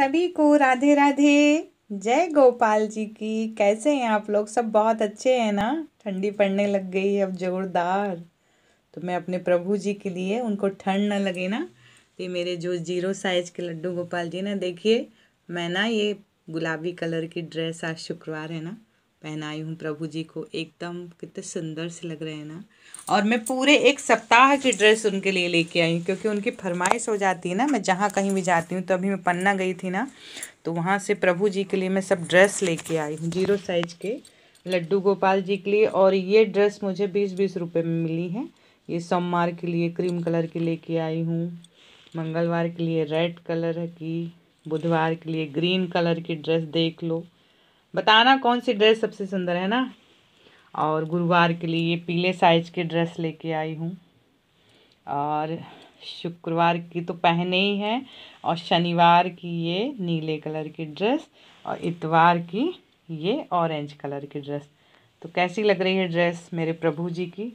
सभी को राधे राधे जय गोपाल जी की कैसे हैं आप लोग सब बहुत अच्छे हैं ना ठंडी पड़ने लग गई है अब जोरदार तो मैं अपने प्रभु जी के लिए उनको ठंड ना लगे ना तो ये मेरे जो जीरो साइज के लड्डू गोपाल जी ना देखिए मैं ना ये गुलाबी कलर की ड्रेस आज शुक्रवार है ना पहनाई हूँ प्रभु जी को एकदम कितने सुंदर से लग रहे हैं ना और मैं पूरे एक सप्ताह की ड्रेस उनके लिए लेके आई हूँ क्योंकि उनकी फरमाइश हो जाती है ना मैं जहाँ कहीं भी जाती हूँ तो अभी मैं पन्ना गई थी ना तो वहाँ से प्रभु जी के लिए मैं सब ड्रेस लेके आई हूँ जीरो साइज के लड्डू गोपाल जी के लिए और ये ड्रेस मुझे बीस बीस रुपये में मिली है ये सोमवार के लिए क्रीम कलर की ले आई हूँ मंगलवार के लिए रेड कलर की बुधवार के लिए ग्रीन कलर की ड्रेस देख लो बताना कौन सी ड्रेस सबसे सुंदर है ना और गुरुवार के लिए पीले साइज की ड्रेस लेके आई हूँ और शुक्रवार की तो पहने ही है और शनिवार की ये नीले कलर की ड्रेस और इतवार की ये ऑरेंज कलर की ड्रेस तो कैसी लग रही है ड्रेस मेरे प्रभु जी की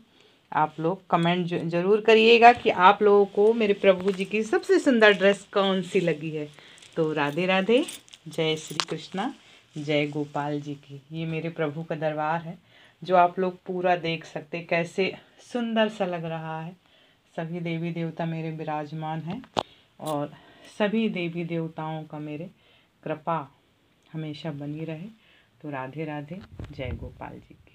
आप लोग कमेंट ज़रूर करिएगा कि आप लोगों को मेरे प्रभु जी की सबसे सुंदर ड्रेस कौन सी लगी है तो राधे राधे जय श्री कृष्णा जय गोपाल जी की ये मेरे प्रभु का दरबार है जो आप लोग पूरा देख सकते कैसे सुंदर सा लग रहा है सभी देवी देवता मेरे विराजमान हैं और सभी देवी देवताओं का मेरे कृपा हमेशा बनी रहे तो राधे राधे जय गोपाल जी की